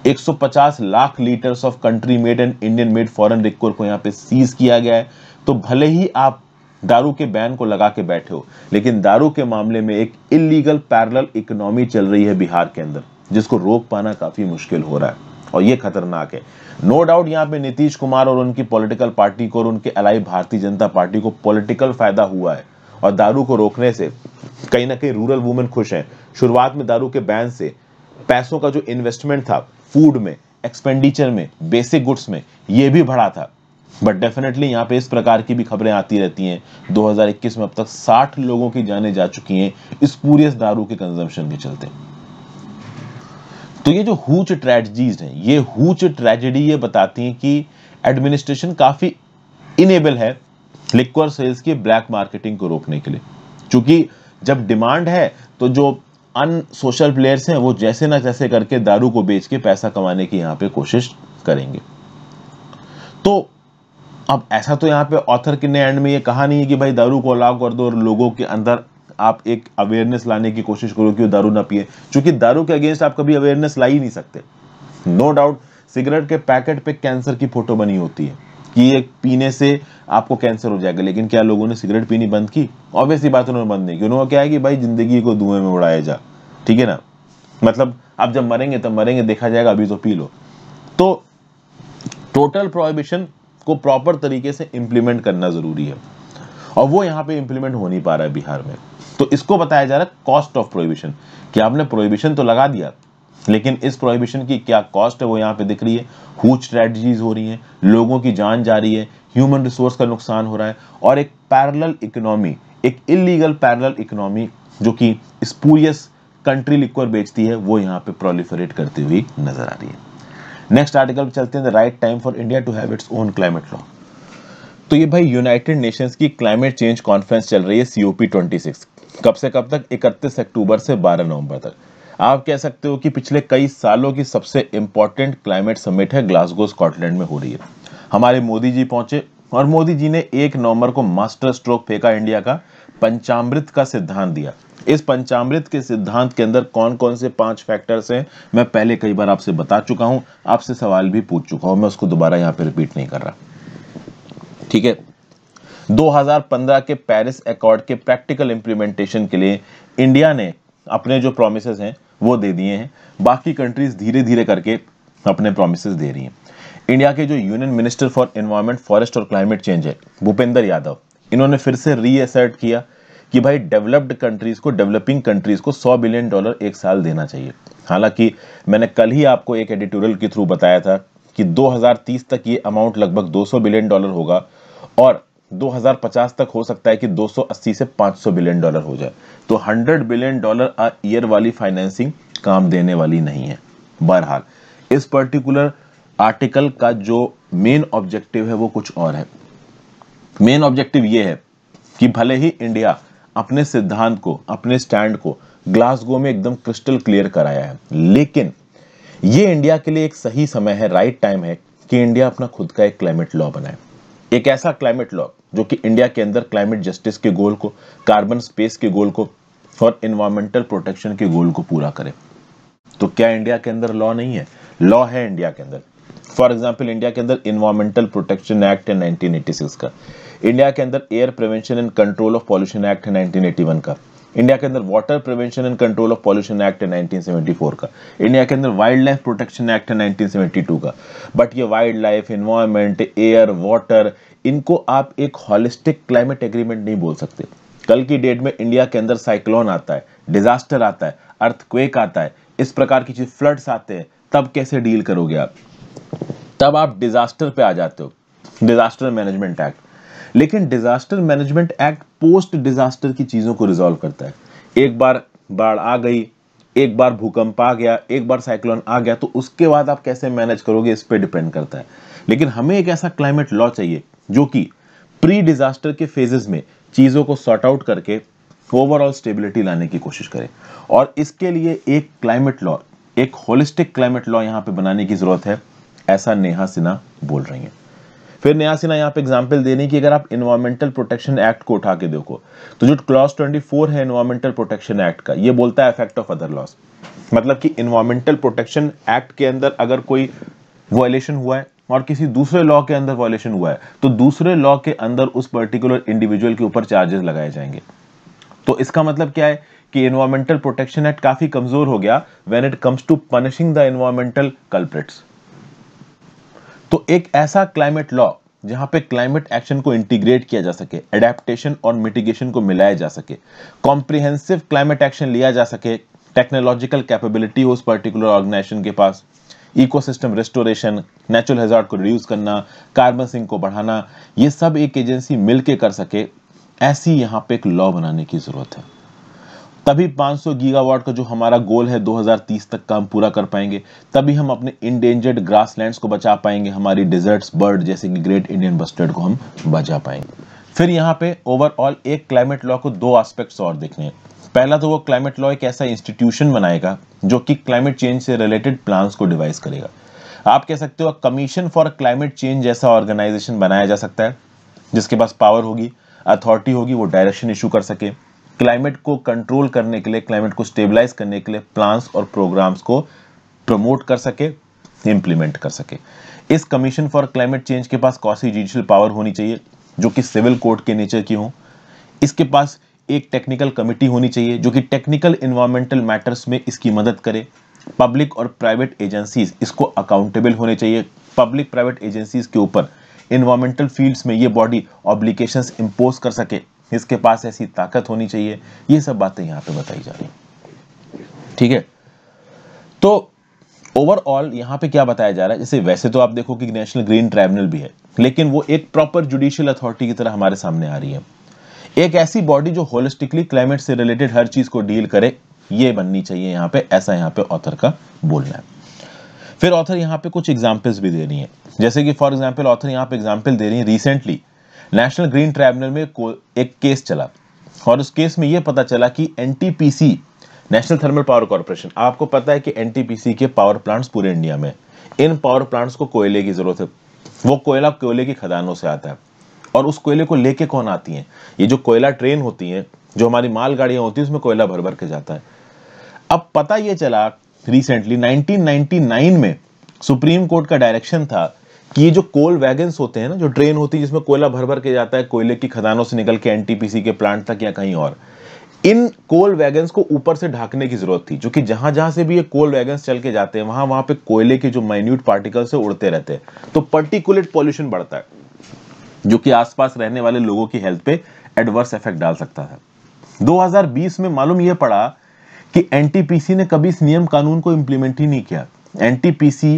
150 lakh litres of country made and Indian made foreign record को यहाँ पे सीज किया गया है तो भले ही आप दारू के बैन को लगा के बैठे हो लेकिन दारू के मामले में एक इलीगल पैरल इकोनॉमी चल रही है बिहार के अंदर जिसको रोक पाना काफी मुश्किल हो रहा है और ये खतरनाक है नो डाउट यहाँ पे नीतीश कुमार और उनकी पॉलिटिकल पार्टी को और उनके अलाई भारतीय जनता पार्टी को पॉलिटिकल फायदा हुआ है और दारू को रोकने से कहीं ना कहीं रूरल वुमेन खुश हैं शुरुआत में दारू के बैन से पैसों का जो इन्वेस्टमेंट था फूड में एक्सपेंडिचर में बेसिक गुड्स में ये भी बढ़ा था बट डेफिनेटली यहाँ पे इस प्रकार की भी खबरें आती रहती हैं 2021 में अब तक 60 लोगों की जाने जा चुकी हैं इस पूरे दारू के कंजम्पशन के चलते तो ये जो हुच ट्रेजडीज हैं ये हुच ट्रेजेडी ये बताती हैं कि एडमिनिस्ट्रेशन काफ़ी इनेबल है लिक्वर सेल्स की ब्लैक मार्केटिंग को रोकने के लिए क्योंकि जब डिमांड है तो जो अन सोशल प्लेयर्स हैं वो जैसे ना जैसे करके दारू को बेच के पैसा कमाने की यहाँ पे कोशिश करेंगे तो अब ऐसा तो यहाँ पे ऑथर के ने एंड में ये कहा नहीं है कि भाई दारू को अलाव कर दो और लोगों के अंदर आप एक अवेयरनेस लाने की कोशिश करो कि वो दारू ना पिए क्योंकि दारू के अगेंस्ट आप कभी अवेयरनेस ला ही नहीं सकते नो डाउट सिगरेट के पैकेट पे कैंसर की फोटो बनी होती है कि ये पीने से आपको कैंसर हो जाएगा लेकिन क्या लोगों ने सिगरेट पीनी बंद की ऑब्वियसली बात उन्होंने बंद नहीं की उन्होंने क्या है कि भाई जिंदगी को धुएं में उड़ाया जा ठीक है ना मतलब आप जब मरेंगे तब मरेंगे देखा जाएगा अभी तो पी लो तो टोटल प्रोहिबिशन को प्रॉपर तरीके से इंप्लीमेंट करना ज़रूरी है और वो यहां पे इंप्लीमेंट हो नहीं पा रहा है बिहार में तो इसको बताया जा रहा है कॉस्ट ऑफ प्रोहिबिशन कि आपने प्रोहिबिशन तो लगा दिया लेकिन इस प्रोहिबिशन की क्या कॉस्ट है वो यहां पे दिख रही है हुज स्ट्रेटजीज हो रही है लोगों की जान जा रही है ह्यूमन रिसोर्स का नुकसान हो रहा है और एक पैरल इकोनॉमी एक इलीगल पैरल इकोनॉमी जो कि स्पूरियस कंट्री लिक्वर बेचती है वो यहां पे प्रोलिफरेट करती हुई नजर आ रही है नेक्स्ट आर्टिकल पे चलते हैं the right time for India to have its own climate law तो ये भाई यूनाइटेड नेशंस की क्लाइमेट चेंज कॉन्फ्रेंस चल रही है सी ओ कब से कब तक इकतीस अक्टूबर से बारह नवंबर तक आप कह सकते हो कि पिछले कई सालों की सबसे इंपॉर्टेंट क्लाइमेट समिट है ग्लासगो स्कॉटलैंड में हो रही है हमारे मोदी जी पहुंचे और मोदी जी ने एक नवंबर को मास्टर स्ट्रोक फेंका इंडिया का पंचामृत का सिद्धांत दिया इस पंचामृत के सिद्धांत के अंदर कौन कौन से पांच फैक्टर्स हैं मैं पहले कई बार आपसे बता चुका हूं आपसे सवाल भी पूछ चुका हूं मैं उसको दोबारा यहां पर रिपीट नहीं कर रहा ठीक है 2015 के पेरिस अकॉर्ड के प्रैक्टिकल इंप्लीमेंटेशन के लिए इंडिया ने अपने जो प्रोमिस हैं वो दे दिए हैं बाकी कंट्रीज धीरे धीरे करके अपने प्रोमिस दे रही हैं इंडिया के जो union minister for environment forest और क्लाइमेट चेंज है भूपेंद्र यादव इन्होंने फिर से रीअसर्ट किया कि भाई डेवलप्ड कंट्रीज़ को डेवलपिंग कंट्रीज़ को 100 बिलियन डॉलर एक साल देना चाहिए हालांकि मैंने कल ही आपको एक एडिटोरियल के थ्रू बताया था कि 2030 तक ये अमाउंट लगभग 200 बिलियन डॉलर होगा और 2050 तक हो सकता है कि 280 से 500 बिलियन डॉलर हो जाए तो 100 बिलियन डॉलर अ ईयर वाली फाइनेंसिंग काम देने वाली नहीं है बहरहाल इस पर्टिकुलर आर्टिकल का जो मेन ऑब्जेक्टिव है वो कुछ और है मेन ऑब्जेक्टिव ये है कि भले ही इंडिया अपने सिद्धांत को अपने स्टैंड को ग्लासगो में एकदम क्रिस्टल क्लियर कराया है लेकिन ये इंडिया के लिए एक सही समय है राइट टाइम है कि इंडिया अपना खुद का एक क्लाइमेट लॉ बनाए एक ऐसा क्लाइमेट लॉ जो कि इंडिया के अंदर क्लाइमेट जस्टिस के गोल को कार्बन स्पेस के गोल को और इन्वायरमेंटल प्रोटेक्शन के गोल को पूरा करे तो क्या इंडिया के अंदर लॉ नहीं है लॉ है इंडिया के अंदर फॉर एग्जाम्पल इंडिया के अंदर इन्वायरमेंटल प्रोटेक्शन एक्ट है 1986 का इंडिया के अंदर air prevention and control of pollution act है 1981 का इंडिया के अंदर water prevention and control of pollution act है 1974 का इंडिया के अंदर वाइल्ड लाइफ प्रोटेक्शन एक्ट है 1972 का बट ये wildlife environment air water इनको आप एक हॉलिस्टिक क्लाइमेट एग्रीमेंट नहीं बोल सकते कल की डेट में इंडिया के अंदर साइक्लोन आता है डिजास्टर आता है अर्थक्वेक आता है इस प्रकार की चीज फ्लड्स आते हैं तब कैसे डील करोगे आप तब आप डिजास्टर पे आ जाते हो डिजास्टर मैनेजमेंट एक्ट लेकिन disaster management act post disaster की चीजों को रिजॉल्व करता है एक बार बाढ़ आ गई एक बार भूकंप आ गया एक बार साइक्लोन आ गया तो उसके बाद आप कैसे मैनेज करोगे इस पर डिपेंड करता है लेकिन हमें एक ऐसा क्लाइमेट लॉ चाहिए जो कि प्री डिजास्टर के फेजेस में चीज़ों को सॉर्ट आउट करके ओवरऑल स्टेबिलिटी लाने की कोशिश करें और इसके लिए एक क्लाइमेट लॉ एक होलिस्टिक क्लाइमेट लॉ यहां पे बनाने की ज़रूरत है ऐसा नेहा सिन्हा बोल रही हैं फिर नया सिन्हा यहाँ पे एग्जाम्पल देने की अगर आप इन्वायरमेंटल प्रोटेक्शन एक्ट को उठा के देखो तो जो ट्वेंटी 24 है इन्वायरमेंटल प्रोटेक्शन एक्ट का ये बोलता है इफेक्ट ऑफ अदर लॉस मतलब कि इन्वायरमेंटल प्रोटेक्शन एक्ट के अंदर अगर कोई वायलेशन हुआ है और किसी दूसरे लॉ के अंदर वायलेशन हुआ है तो दूसरे लॉ के अंदर उस पर्टिकुलर इंडिविजुअल के ऊपर चार्जेस लगाए जाएंगे तो इसका मतलब क्या है कि इन्वायरमेंटल प्रोटेक्शन एक्ट काफी कमजोर हो गया when it comes to punishing the environmental culprits तो एक ऐसा क्लाइमेट लॉ जहां पे क्लाइमेट एक्शन को इंटीग्रेट किया जा सके एडेप्टेशन और मिटिगेशन को मिलाया जा सके कॉम्प्रिहेंसिव क्लाइमेट एक्शन लिया जा सके टेक्नोलॉजिकल कैपेबिलिटी हो उस पर्टिकुलर ऑर्गेनाइजेशन के पास इकोसिस्टम रेस्टोरेशन नेचुरल हेजार्ड को रिड्यूस करना कार्बन सिंक को बढ़ाना ये सब एक एजेंसी मिलके कर सके ऐसी यहाँ पे एक लॉ बनाने की जरूरत है तभी 500 गीगावाट का जो हमारा गोल है 2030 तक का हम पूरा कर पाएंगे तभी हम अपने इंडेंजर्ड ग्रासलैंड्स को बचा पाएंगे हमारी डिजर्ट्स बर्ड जैसे कि ग्रेट इंडियन बस्टर्ड को हम बचा पाएंगे फिर यहाँ पे ओवरऑल एक क्लाइमेट लॉ को दो एस्पेक्ट्स और देखने हैं पहला तो वो क्लाइमेट लॉ एक ऐसा इंस्टीट्यूशन बनाएगा जो कि क्लाइमेट चेंज से रिलेटेड प्लान्स को डिवाइस करेगा आप कह सकते हो कमीशन फॉर क्लाइमेट चेंज जैसा ऑर्गेनाइजेशन बनाया जा सकता है जिसके पास पावर होगी अथॉरिटी होगी वो डायरेक्शन इशू कर सके क्लाइमेट को कंट्रोल करने के लिए क्लाइमेट को स्टेबलाइज करने के लिए प्लान्स और प्रोग्राम्स को प्रमोट कर सके इंप्लीमेंट कर सके इस कमीशन फॉर क्लाइमेट चेंज के पास कौसी जुडिशियल पावर होनी चाहिए जो कि सिविल कोर्ट के नेचर की हो इसके पास एक टेक्निकल कमिटी होनी चाहिए जो कि टेक्निकल इन्वायरमेंटल मैटर्स में इसकी मदद करे पब्लिक और प्राइवेट एजेंसीज इसको अकाउंटेबल होने चाहिए पब्लिक प्राइवेट एजेंसीज के ऊपर इन्वायरमेंटल फील्ड्स में ये बॉडी ऑब्लिकेशंस इम्पोज कर सके इसके पास ऐसी ताकत होनी चाहिए ये सब बातें यहाँ पे बताई जा रही ठीक है तो ओवरऑल यहाँ पे क्या बताया जा रहा है जैसे वैसे तो आप देखो कि नेशनल ग्रीन ट्राइब्यूनल भी है लेकिन वो एक प्रॉपर जुडिशियल अथॉरिटी की तरह हमारे सामने आ रही है एक ऐसी बॉडी जो होलिस्टिकली क्लाइमेट से रिलेटेड हर चीज को डील करे ये बननी चाहिए यहाँ पे ऐसा यहाँ पे ऑथर का बोलना है फिर ऑथर यहाँ पे कुछ एग्जाम्पल्स भी दे रही है जैसे कि फॉर एग्जाम्पल ऑथर यहाँ पे एग्जाम्पल दे रही है रिसेंटली नेशनल ग्रीन ट्राइब्यूनल में एक केस चला और उस केस में यह पता चला कि NTPC national thermal power corporation आपको पता है कि एनटीपीसी के पावर प्लांट्स पूरे इंडिया में इन पावर प्लांट्स को कोयले की जरूरत है वो कोयला कोयले की खदानों से आता है और उस कोयले को लेके कौन आती हैं ये जो कोयला ट्रेन होती है जो हमारी गाड़ियां होती है उसमें कोयला भर भर के जाता है अब पता ये चला रिसेंटली 1999 में सुप्रीम कोर्ट का डायरेक्शन था कि ये जो कोल वैगन होते हैं ना जो ट्रेन होती है जिसमें कोयला भर भर के जाता है कोयले की खदानों से निकल के एनटीपीसी के प्लांट तक या कहीं और इन कोल वैगन को ऊपर से ढाकने की जरूरत थी जो कि जहां जहां से भी ये कोल वैगन चल के जाते हैं वहां वहां पे कोयले के जो माइन्यूट पार्टिकल से उड़ते रहते हैं तो पर्टिकुलेट पॉल्यूशन बढ़ता है जो कि आसपास रहने वाले लोगों की हेल्थ पे एडवर्स इफेक्ट डाल सकता था 2020 में मालूम यह पड़ा कि एनटीपीसी ने कभी इस नियम कानून को इंप्लीमेंट ही नहीं किया एनटीपीसी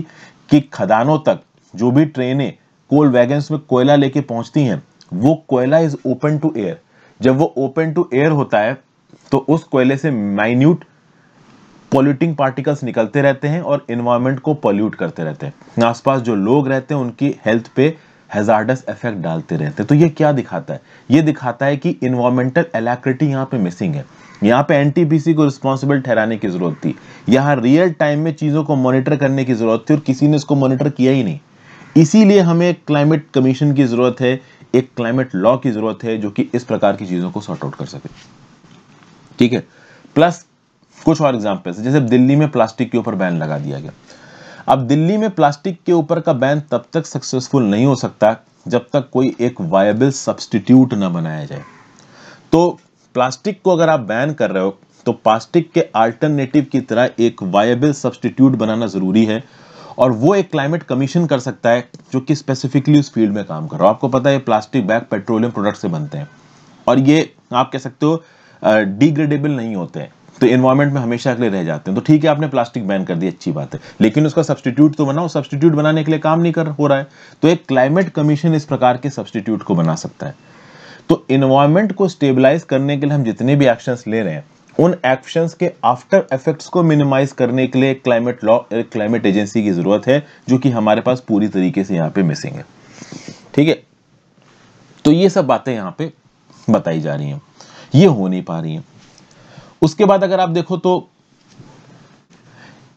की खदानों तक जो भी ट्रेनें कोल वैगन में कोयला लेके पहुंचती हैं वो कोयला इज ओपन टू एयर जब वो ओपन टू एयर होता है तो उस कोयले से माइन्यूट पॉल्यूटिंग पार्टिकल्स निकलते रहते हैं और इन्वायरमेंट को पॉल्यूट करते रहते हैं आसपास जो लोग रहते हैं उनकी हेल्थ पे हेजार्डस इफेक्ट डालते रहते हैं तो ये क्या दिखाता है ये दिखाता है कि इन्वायरमेंटल एलैक्रिटी यहाँ पे मिसिंग है यहाँ पे एनटीपीसी को रिस्पॉन्सिबल ठहराने की जरूरत थी यहाँ रियल टाइम में चीज़ों को मॉनिटर करने की जरूरत थी और किसी ने इसको मॉनिटर किया ही नहीं इसीलिए हमें क्लाइमेट कमीशन की ज़रूरत है एक क्लाइमेट लॉ की ज़रूरत है जो कि इस प्रकार की चीज़ों को सॉर्ट आउट कर सके ठीक है प्लस कुछ और एग्जाम्पल्स जैसे दिल्ली में प्लास्टिक के ऊपर बैन लगा दिया गया अब दिल्ली में प्लास्टिक के ऊपर का बैन तब तक सक्सेसफुल नहीं हो सकता जब तक कोई एक वायबल सब्सटीट्यूट ना बनाया जाए तो प्लास्टिक को अगर आप बैन कर रहे हो तो प्लास्टिक के अल्टरनेटिव की तरह एक वायबल सब्सटीट्यूट बनाना ज़रूरी है और वो एक क्लाइमेट कमीशन कर सकता है जो कि स्पेसिफिकली उस फील्ड में काम कर रहा हो आपको पता है प्लास्टिक बैग पेट्रोलियम प्रोडक्ट से बनते हैं और ये आप कह सकते हो डिग्रेडेबल नहीं होते हैं तो इन्वायरमेंट में हमेशा के लिए रह जाते हैं तो ठीक है आपने प्लास्टिक बैन कर दी अच्छी बात है लेकिन उसका सब्सटीट्यूट तो बनाओ सब्सटीट्यूट बनाने के लिए काम नहीं कर हो रहा है तो एक क्लाइमेट कमीशन इस प्रकार के सब्सटीट्यूट को बना सकता है तो इन्वायरमेंट को स्टेबलाइज करने के लिए हम जितने भी एक्शंस ले रहे हैं उन एक्शंस के आफ्टर इफेक्ट्स को मिनिमाइज करने के लिए क्लाइमेट लॉ क्लाइमेट एजेंसी की जरूरत है जो कि हमारे पास पूरी तरीके से यहां पे मिसिंग है ठीक है तो ये सब बातें यहां पे बताई जा रही हैं ये हो नहीं पा रही हैं उसके बाद अगर आप देखो तो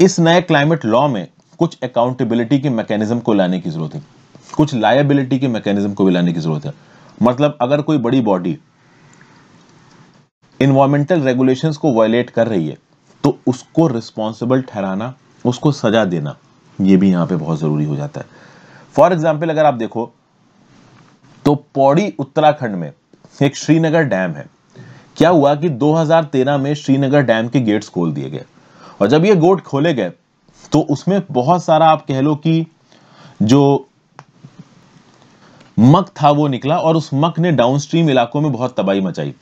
इस नए क्लाइमेट लॉ में कुछ अकाउंटेबिलिटी के मैकेनिज्म को लाने की जरूरत है कुछ लायबिलिटी के मैकेनिज्म को भी लाने की जरूरत है मतलब अगर कोई बड़ी बॉडी इन्वायरमेंटल रेगुलेशन को वायलेट कर रही है तो उसको रिस्पॉन्सिबल ठहराना उसको सजा देना ये भी यहां पे बहुत ज़रूरी हो जाता है फॉर एग्जाम्पल अगर आप देखो तो पौड़ी उत्तराखंड में एक श्रीनगर डैम है क्या हुआ कि 2013 में श्रीनगर डैम के गेट्स खोल दिए गए और जब ये गोट खोले गए तो उसमें बहुत सारा आप कह लो कि जो मक था वो निकला और उस मक ने डाउनस्ट्रीम इलाकों में बहुत तबाही मचाई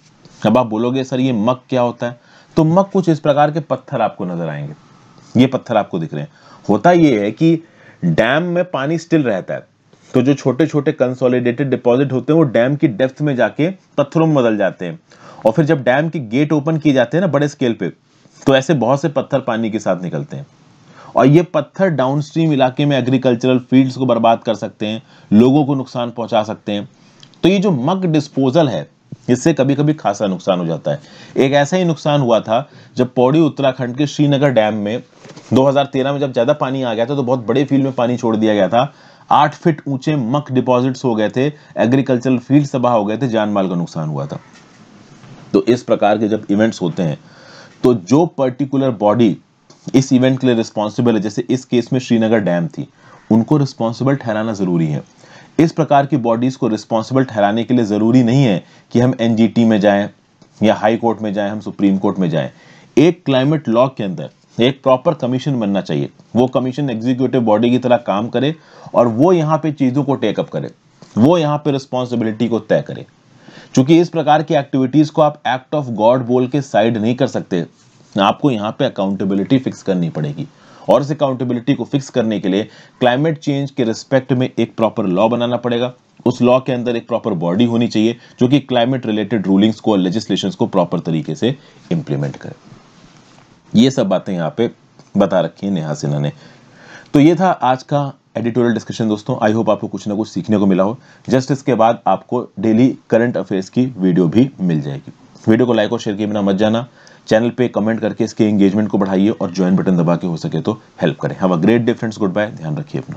अब आप बोलोगे सर ये मक क्या होता है तो मक कुछ इस प्रकार के पत्थर आपको नजर आएंगे ये पत्थर आपको दिख रहे हैं होता ये है कि डैम में पानी स्टिल रहता है तो जो छोटे छोटे कंसोलिडेटेड डिपॉजिट होते हैं वो डैम की डेप्थ में जाके पत्थरों में बदल जाते हैं और फिर जब डैम की गेट ओपन किए जाते हैं ना बड़े स्केल पे तो ऐसे बहुत से पत्थर पानी के साथ निकलते हैं और ये पत्थर डाउनस्ट्रीम इलाके में एग्रीकल्चरल फील्ड्स को बर्बाद कर सकते हैं लोगों को नुकसान पहुंचा सकते हैं तो ये जो मग डिस्पोजल है इससे कभी कभी खासा नुकसान हो जाता है एक ऐसा ही नुकसान हुआ था जब पौड़ी उत्तराखंड के श्रीनगर डैम में 2013 में जब ज़्यादा पानी आ गया था तो बहुत बड़े फील्ड में पानी छोड़ दिया गया था आठ फीट ऊंचे मक डिपॉजिट्स हो गए थे एग्रीकल्चरल फील्ड तबाह हो गए थे जान माल का नुकसान हुआ था तो इस प्रकार के जब इवेंट्स होते हैं तो जो पर्टिकुलर बॉडी इस इवेंट के लिए रिस्पॉन्सिबल है जैसे इस केस में श्रीनगर डैम थी उनको रिस्पॉन्सिबल ठहराना जरूरी है इस प्रकार की बॉडीज़ को रिस्पॉन्सिबल ठहराने के लिए ज़रूरी नहीं है कि हम एनजीटी में जाएं या हाई कोर्ट में जाएं हम सुप्रीम कोर्ट में जाएं एक क्लाइमेट लॉ के अंदर एक प्रॉपर कमीशन बनना चाहिए वो कमीशन एग्जीक्यूटिव बॉडी की तरह काम करे और वो यहां पे चीज़ों को टेकअप करे वो यहाँ पे रिस्पॉन्सिबिलिटी को तय करे चूंकि इस प्रकार की एक्टिविटीज़ को आप एक्ट ऑफ गॉड बोल के साइड नहीं कर सकते आपको यहां पे अकाउंटेबिलिटी फिक्स करनी पड़ेगी और इस अकाउंटेबिलिटी को फिक्स करने के लिए क्लाइमेट चेंज के रिस्पेक्ट में एक प्रॉपर लॉ बनाना पड़ेगा उस लॉ के अंदर एक प्रॉपर बॉडी होनी चाहिए जो कि क्लाइमेट रिलेटेड रूलिंग्स को लेजिस्लेशन को प्रॉपर तरीके से इंप्लीमेंट करे ये सब बातें यहाँ पे बता रखी है नेहा सिन्हा ने तो ये था आज का एडिटोरियल डिस्कशन दोस्तों आई होप आपको कुछ ना कुछ सीखने को मिला हो जस्ट इसके बाद आपको डेली करंट अफेयर्स की वीडियो भी मिल जाएगी वीडियो को लाइक और शेयर किए बिना मत जाना चैनल पे कमेंट करके इसके एंगेजमेंट को बढ़ाइए और ज्वाइन बटन दबा के हो सके तो हेल्प करें have a great difference goodbye ध्यान रखिए अपना